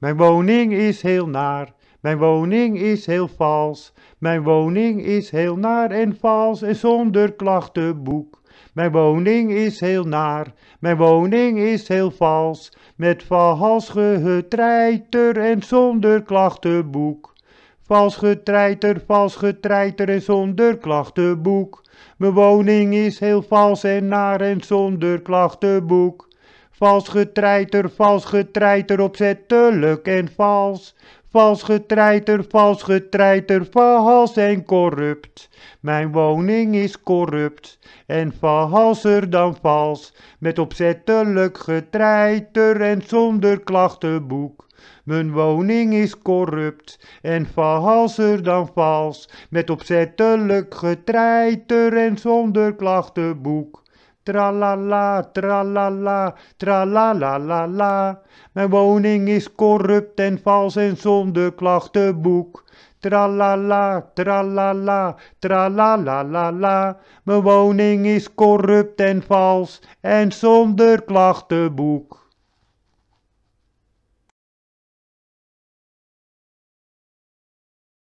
Mijn woning is heel naar, mijn woning is heel vals. Mijn woning is heel naar en vals en zonder klachtenboek. Mijn woning is heel naar, mijn woning is heel vals. Met vals getreiter en zonder klachtenboek. Vals getreiter, vals getreiter en zonder klachtenboek. Mijn woning is heel vals en naar en zonder klachtenboek. Vals getreiter, vals getreiter, opzettelijk en vals. Vals getreiter, vals getreiter, vals en corrupt. Mijn woning is corrupt en valser dan vals. Met opzettelijk getreiter en zonder klachtenboek. Mijn woning is corrupt en valser dan vals. Met opzettelijk getreiter en zonder klachtenboek. Tralala, tralala, tralalalala. Mijn woning is corrupt en vals en zonder klachtenboek. Tralala, tralala, tralalalala. Mijn woning is corrupt en vals en zonder klachtenboek.